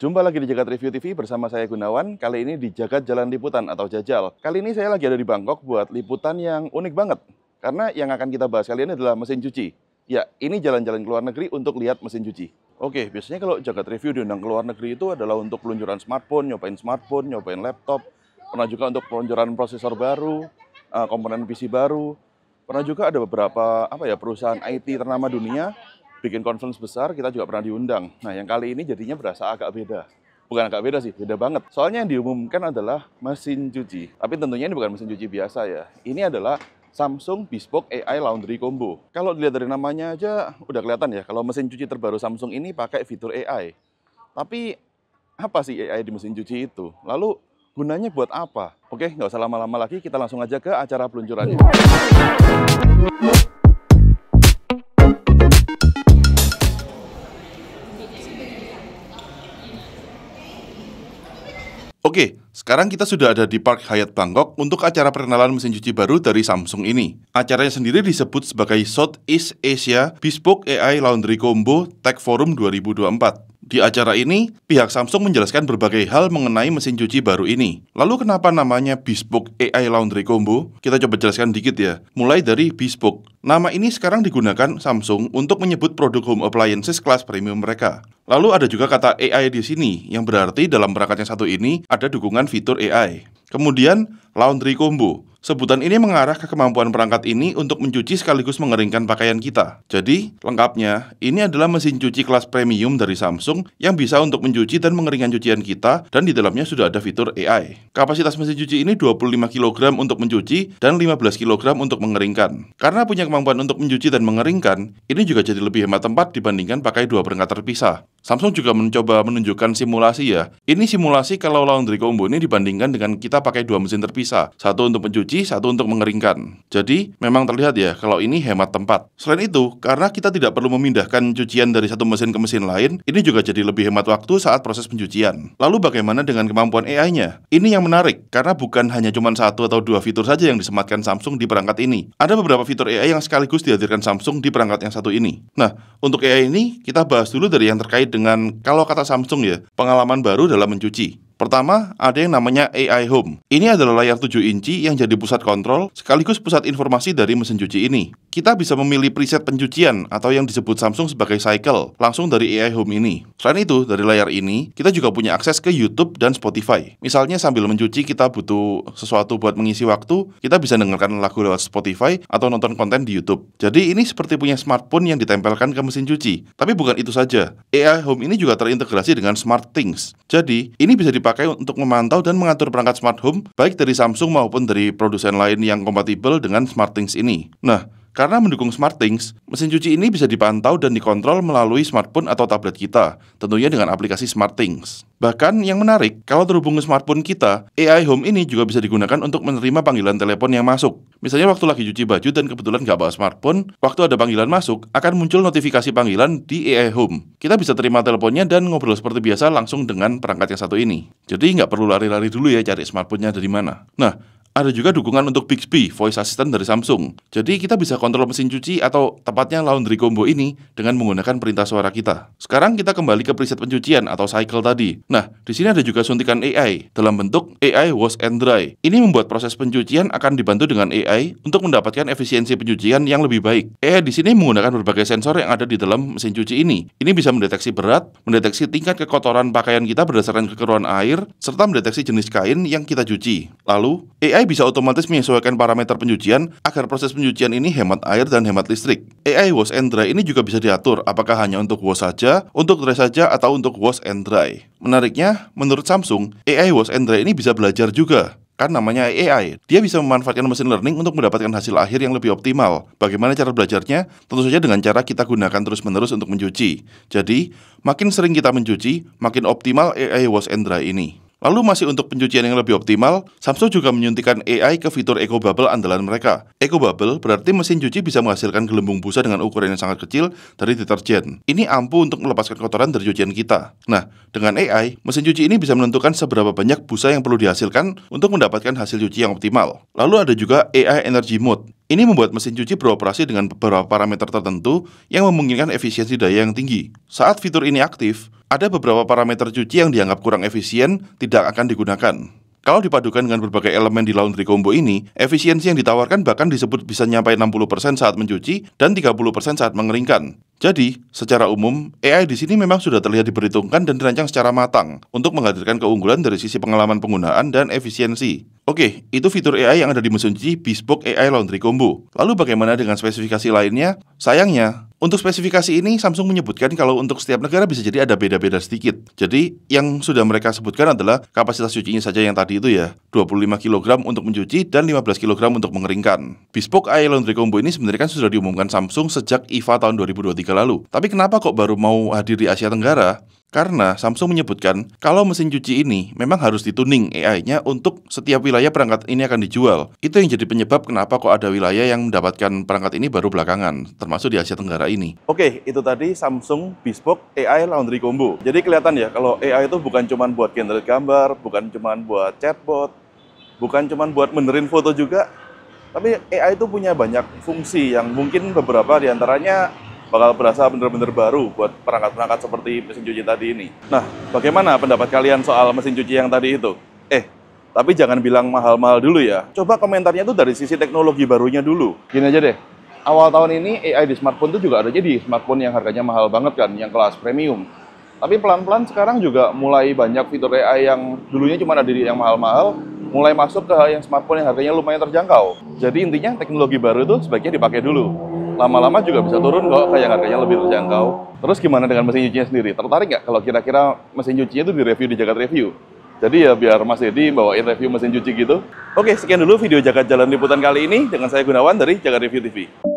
Jumpa lagi di Jagat Review TV bersama saya Gunawan, kali ini di Jagat Jalan Liputan atau Jajal. Kali ini saya lagi ada di Bangkok buat liputan yang unik banget. Karena yang akan kita bahas kali ini adalah mesin cuci. Ya, ini jalan-jalan ke luar negeri untuk lihat mesin cuci. Oke, biasanya kalau Jagat Review diundang ke luar negeri itu adalah untuk peluncuran smartphone, nyobain smartphone, nyobain laptop, pernah juga untuk peluncuran prosesor baru, eh, komponen PC baru, pernah juga ada beberapa apa ya perusahaan IT ternama dunia bikin conference besar, kita juga pernah diundang. Nah, yang kali ini jadinya berasa agak beda. Bukan agak beda sih, beda banget. Soalnya yang diumumkan adalah mesin cuci. Tapi tentunya ini bukan mesin cuci biasa ya. Ini adalah Samsung Bespoke AI Laundry Combo. Kalau dilihat dari namanya aja udah kelihatan ya kalau mesin cuci terbaru Samsung ini pakai fitur AI. Tapi apa sih AI di mesin cuci itu? Lalu gunanya buat apa? Oke, nggak usah lama-lama lagi, kita langsung aja ke acara peluncurannya. Oke, sekarang kita sudah ada di Park Hyatt Bangkok untuk acara perkenalan mesin cuci baru dari Samsung ini. Acaranya sendiri disebut sebagai Southeast Asia Bespoke AI Laundry Combo Tech Forum 2024. Di acara ini, pihak Samsung menjelaskan berbagai hal mengenai mesin cuci baru ini. Lalu kenapa namanya Bespoke AI Laundry Combo? Kita coba jelaskan dikit ya. Mulai dari Bespoke. Nama ini sekarang digunakan Samsung untuk menyebut produk home appliances kelas premium mereka. Lalu ada juga kata AI di sini, yang berarti dalam perangkat satu ini ada dukungan fitur AI. Kemudian, Laundry Combo. Sebutan ini mengarah ke kemampuan perangkat ini untuk mencuci sekaligus mengeringkan pakaian kita. Jadi, lengkapnya, ini adalah mesin cuci kelas premium dari Samsung yang bisa untuk mencuci dan mengeringkan cucian kita dan di dalamnya sudah ada fitur AI. Kapasitas mesin cuci ini 25 kg untuk mencuci dan 15 kg untuk mengeringkan. Karena punya kemampuan untuk mencuci dan mengeringkan, ini juga jadi lebih hemat tempat dibandingkan pakai dua perangkat terpisah. Samsung juga mencoba menunjukkan simulasi ya. Ini simulasi kalau laundry combo ini dibandingkan dengan kita pakai dua mesin terpisah. Satu untuk mencuci, satu untuk mengeringkan. Jadi, memang terlihat ya kalau ini hemat tempat. Selain itu, karena kita tidak perlu memindahkan cucian dari satu mesin ke mesin lain, ini juga jadi lebih hemat waktu saat proses pencucian. Lalu bagaimana dengan kemampuan AI-nya? Ini yang menarik, karena bukan hanya cuma satu atau dua fitur saja yang disematkan Samsung di perangkat ini. Ada beberapa fitur AI yang sekaligus dihadirkan Samsung di perangkat yang satu ini. Nah, untuk AI ini, kita bahas dulu dari yang terkait dengan kalau kata Samsung ya, pengalaman baru dalam mencuci. Pertama, ada yang namanya AI Home. Ini adalah layar 7 inci yang jadi pusat kontrol sekaligus pusat informasi dari mesin cuci ini kita bisa memilih preset pencucian atau yang disebut Samsung sebagai cycle langsung dari AI Home ini. Selain itu, dari layar ini, kita juga punya akses ke YouTube dan Spotify. Misalnya sambil mencuci kita butuh sesuatu buat mengisi waktu, kita bisa dengarkan lagu lewat Spotify atau nonton konten di YouTube. Jadi ini seperti punya smartphone yang ditempelkan ke mesin cuci. Tapi bukan itu saja, AI Home ini juga terintegrasi dengan Smart Things. Jadi, ini bisa dipakai untuk memantau dan mengatur perangkat smart home baik dari Samsung maupun dari produsen lain yang kompatibel dengan Smart Things ini. Nah, karena mendukung SmartThings, mesin cuci ini bisa dipantau dan dikontrol melalui smartphone atau tablet kita, tentunya dengan aplikasi SmartThings. Bahkan yang menarik, kalau terhubung ke smartphone kita, AI Home ini juga bisa digunakan untuk menerima panggilan telepon yang masuk. Misalnya waktu lagi cuci baju dan kebetulan nggak bawa smartphone, waktu ada panggilan masuk, akan muncul notifikasi panggilan di AI Home. Kita bisa terima teleponnya dan ngobrol seperti biasa langsung dengan perangkat yang satu ini. Jadi nggak perlu lari-lari dulu ya cari smartphone-nya dari mana. Nah, ada juga dukungan untuk Bixby, voice assistant dari Samsung. Jadi kita bisa kontrol mesin cuci atau tepatnya laundry combo ini dengan menggunakan perintah suara kita. Sekarang kita kembali ke preset pencucian atau cycle tadi. Nah, di sini ada juga suntikan AI dalam bentuk AI wash and dry. Ini membuat proses pencucian akan dibantu dengan AI untuk mendapatkan efisiensi pencucian yang lebih baik. AI di sini menggunakan berbagai sensor yang ada di dalam mesin cuci ini. Ini bisa mendeteksi berat, mendeteksi tingkat kekotoran pakaian kita berdasarkan kekeruan air, serta mendeteksi jenis kain yang kita cuci. Lalu, AI bisa otomatis menyesuaikan parameter pencucian agar proses pencucian ini hemat air dan hemat listrik. AI wash and dry ini juga bisa diatur apakah hanya untuk wash saja, untuk dry saja, atau untuk wash and dry. Menariknya, menurut Samsung, AI wash and dry ini bisa belajar juga kan namanya AI. Dia bisa memanfaatkan mesin learning untuk mendapatkan hasil akhir yang lebih optimal. Bagaimana cara belajarnya? Tentu saja dengan cara kita gunakan terus-menerus untuk mencuci. Jadi, makin sering kita mencuci, makin optimal AI wash and dry ini. Lalu masih untuk pencucian yang lebih optimal, Samsung juga menyuntikkan AI ke fitur Eco Bubble andalan mereka. Eco Bubble berarti mesin cuci bisa menghasilkan gelembung busa dengan ukuran yang sangat kecil dari deterjen. Ini ampuh untuk melepaskan kotoran dari cucian kita. Nah, dengan AI, mesin cuci ini bisa menentukan seberapa banyak busa yang perlu dihasilkan untuk mendapatkan hasil cuci yang optimal. Lalu ada juga AI Energy Mode. Ini membuat mesin cuci beroperasi dengan beberapa parameter tertentu yang memungkinkan efisiensi daya yang tinggi. Saat fitur ini aktif, ada beberapa parameter cuci yang dianggap kurang efisien tidak akan digunakan. Kalau dipadukan dengan berbagai elemen di laundry combo ini, efisiensi yang ditawarkan bahkan disebut bisa nyampai 60% saat mencuci dan 30% saat mengeringkan. Jadi, secara umum, AI di sini memang sudah terlihat diperhitungkan dan dirancang secara matang untuk menghadirkan keunggulan dari sisi pengalaman penggunaan dan efisiensi. Oke, itu fitur AI yang ada di mesin cuci Bespoke AI Laundry Combo. Lalu bagaimana dengan spesifikasi lainnya? Sayangnya, untuk spesifikasi ini Samsung menyebutkan kalau untuk setiap negara bisa jadi ada beda-beda sedikit. Jadi yang sudah mereka sebutkan adalah kapasitas cucinya saja yang tadi itu ya, 25 kg untuk mencuci dan 15 kg untuk mengeringkan. Bespoke AI Laundry Combo ini sebenarnya kan sudah diumumkan Samsung sejak IFA tahun 2023 lalu. Tapi kenapa kok baru mau hadir di Asia Tenggara? Karena Samsung menyebutkan kalau mesin cuci ini memang harus dituning AI-nya untuk setiap wilayah perangkat ini akan dijual. Itu yang jadi penyebab kenapa kok ada wilayah yang mendapatkan perangkat ini baru belakangan, termasuk di Asia Tenggara ini. Oke, itu tadi Samsung Bespoke AI Laundry Combo. Jadi kelihatan ya kalau AI itu bukan cuma buat generate gambar, bukan cuma buat chatbot, bukan cuma buat menerin foto juga, tapi AI itu punya banyak fungsi yang mungkin beberapa diantaranya bakal berasa benar-benar baru buat perangkat-perangkat seperti mesin cuci tadi ini. Nah, bagaimana pendapat kalian soal mesin cuci yang tadi itu? Eh, tapi jangan bilang mahal-mahal dulu ya. Coba komentarnya tuh dari sisi teknologi barunya dulu. Gini aja deh, awal tahun ini AI di smartphone tuh juga ada jadi smartphone yang harganya mahal banget kan, yang kelas premium. Tapi pelan-pelan sekarang juga mulai banyak fitur AI yang dulunya cuma ada di yang mahal-mahal, mulai masuk ke yang smartphone yang harganya lumayan terjangkau. Jadi intinya teknologi baru itu sebaiknya dipakai dulu lama-lama juga bisa turun kok kayak harganya lebih terjangkau. Terus gimana dengan mesin cucinya sendiri? Tertarik nggak kalau kira-kira mesin cucinya itu direview di Jakarta Review? Jadi ya biar Mas Edi bawain review mesin cuci gitu. Oke, sekian dulu video Jagat Jalan Liputan kali ini. Dengan saya Gunawan dari Jakarta Review TV.